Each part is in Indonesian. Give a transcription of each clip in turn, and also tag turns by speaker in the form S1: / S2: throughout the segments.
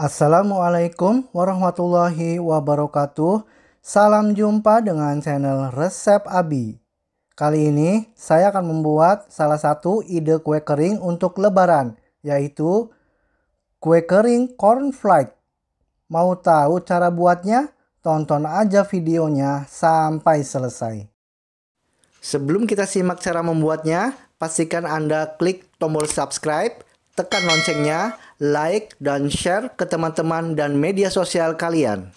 S1: Assalamualaikum warahmatullahi wabarakatuh. Salam jumpa dengan channel Resep Abi. Kali ini saya akan membuat salah satu ide kue kering untuk lebaran, yaitu kue kering cornflake. Mau tahu cara buatnya? Tonton aja videonya sampai selesai. Sebelum kita simak cara membuatnya, pastikan Anda klik tombol subscribe tekan loncengnya, like, dan share ke teman-teman dan media sosial kalian.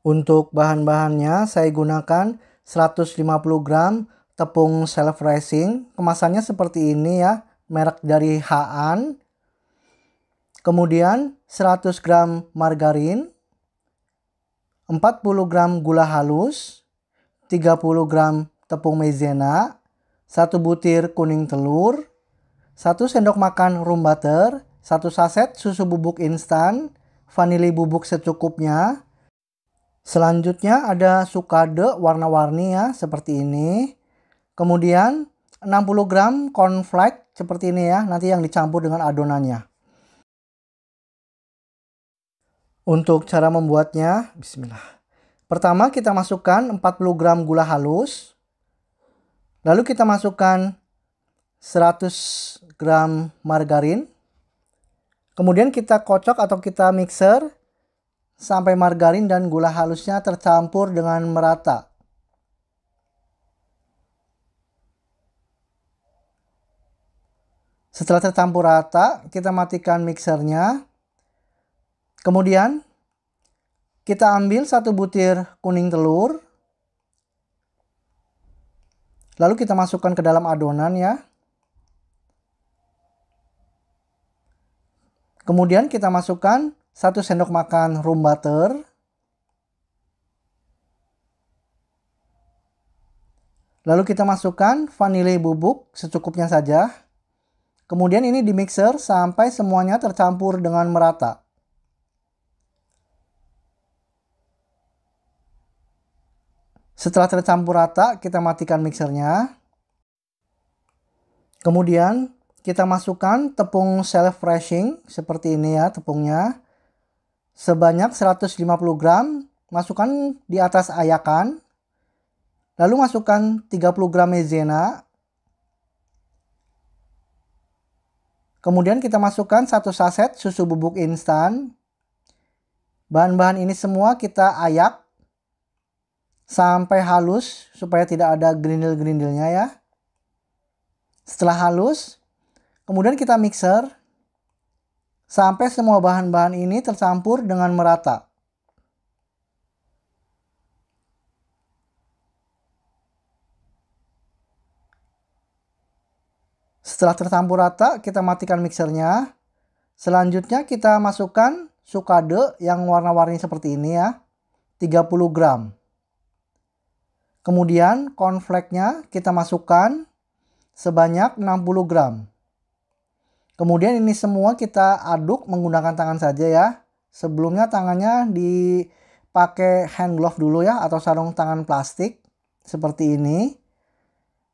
S1: Untuk bahan-bahannya saya gunakan 150 gram tepung self rising. Kemasannya seperti ini ya, merek dari Haan. Kemudian 100 gram margarin, 40 gram gula halus, 30 gram tepung maizena, 1 butir kuning telur, 1 sendok makan room butter, 1 saset susu bubuk instan, vanili bubuk secukupnya. Selanjutnya ada sukade warna-warni ya seperti ini. Kemudian 60 gram cornflake seperti ini ya, nanti yang dicampur dengan adonannya. Untuk cara membuatnya, bismillah. Pertama kita masukkan 40 gram gula halus. Lalu kita masukkan 100 gram margarin. Kemudian kita kocok atau kita mixer sampai margarin dan gula halusnya tercampur dengan merata. Setelah tercampur rata, kita matikan mixernya. Kemudian kita ambil satu butir kuning telur. Lalu kita masukkan ke dalam adonan ya. Kemudian kita masukkan satu sendok makan room butter. Lalu kita masukkan vanili bubuk secukupnya saja. Kemudian ini di mixer sampai semuanya tercampur dengan merata. Setelah tercampur rata, kita matikan mixernya. Kemudian kita masukkan tepung self freshing seperti ini ya tepungnya. Sebanyak 150 gram, masukkan di atas ayakan. Lalu masukkan 30 gram maizena. Kemudian kita masukkan satu saset susu bubuk instan. Bahan-bahan ini semua kita ayak sampai halus supaya tidak ada grindel-grindelnya ya. Setelah halus, kemudian kita mixer sampai semua bahan-bahan ini tercampur dengan merata. Setelah tercampur rata, kita matikan mixernya. Selanjutnya kita masukkan sukade yang warna-warni seperti ini ya, 30 gram. Kemudian konfleknya kita masukkan sebanyak 60 gram. Kemudian ini semua kita aduk menggunakan tangan saja ya. Sebelumnya tangannya dipakai hand glove dulu ya atau sarung tangan plastik seperti ini.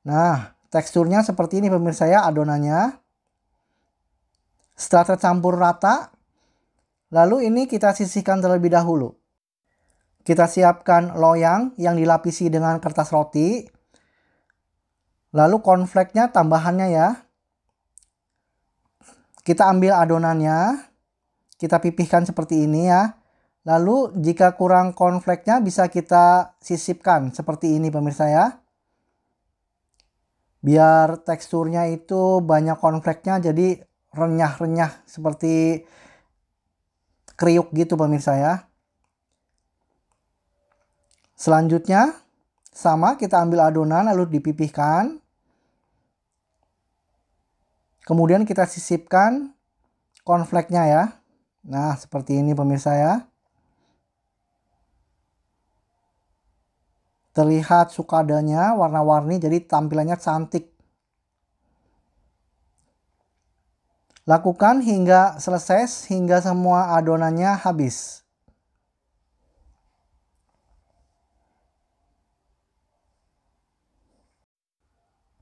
S1: Nah, teksturnya seperti ini pemirsa ya adonannya. Setelah tercampur rata, lalu ini kita sisihkan terlebih dahulu. Kita siapkan loyang yang dilapisi dengan kertas roti. Lalu konfleknya tambahannya ya. Kita ambil adonannya. Kita pipihkan seperti ini ya. Lalu jika kurang konfleknya bisa kita sisipkan seperti ini pemirsa ya. Biar teksturnya itu banyak konfleknya jadi renyah-renyah seperti kriuk gitu pemirsa ya. Selanjutnya, sama kita ambil adonan lalu dipipihkan. Kemudian kita sisipkan konfleknya ya. Nah, seperti ini pemirsa ya. Terlihat sukadanya warna-warni jadi tampilannya cantik. Lakukan hingga selesai hingga semua adonannya habis.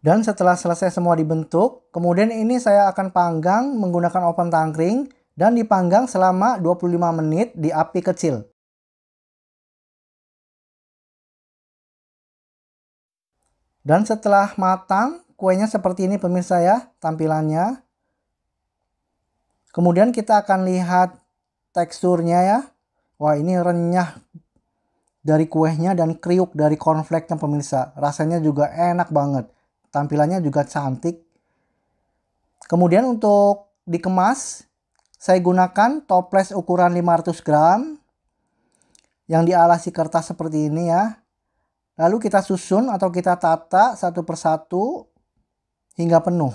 S1: Dan setelah selesai semua dibentuk, kemudian ini saya akan panggang menggunakan oven tangkring dan dipanggang selama 25 menit di api kecil. Dan setelah matang, kuenya seperti ini pemirsa ya tampilannya. Kemudian kita akan lihat teksturnya ya. Wah ini renyah dari kuenya dan kriuk dari cornflakesnya pemirsa. Rasanya juga enak banget tampilannya juga cantik. Kemudian untuk dikemas, saya gunakan toples ukuran 500 gram yang dialasi kertas seperti ini ya. Lalu kita susun atau kita tata satu persatu hingga penuh.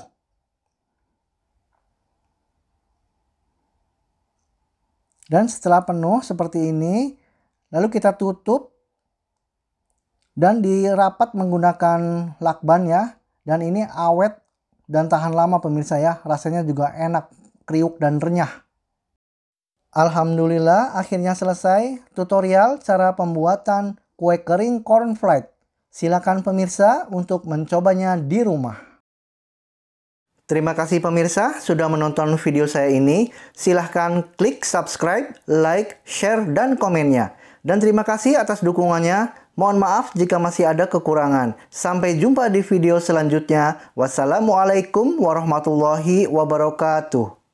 S1: Dan setelah penuh seperti ini, lalu kita tutup dan dirapat menggunakan lakban ya. Dan ini awet dan tahan lama pemirsa ya. Rasanya juga enak, kriuk dan renyah. Alhamdulillah akhirnya selesai tutorial cara pembuatan kue kering cornflake. Silakan pemirsa untuk mencobanya di rumah. Terima kasih pemirsa sudah menonton video saya ini. Silahkan klik subscribe, like, share, dan komennya. Dan terima kasih atas dukungannya. Mohon maaf jika masih ada kekurangan. Sampai jumpa di video selanjutnya. Wassalamualaikum warahmatullahi wabarakatuh.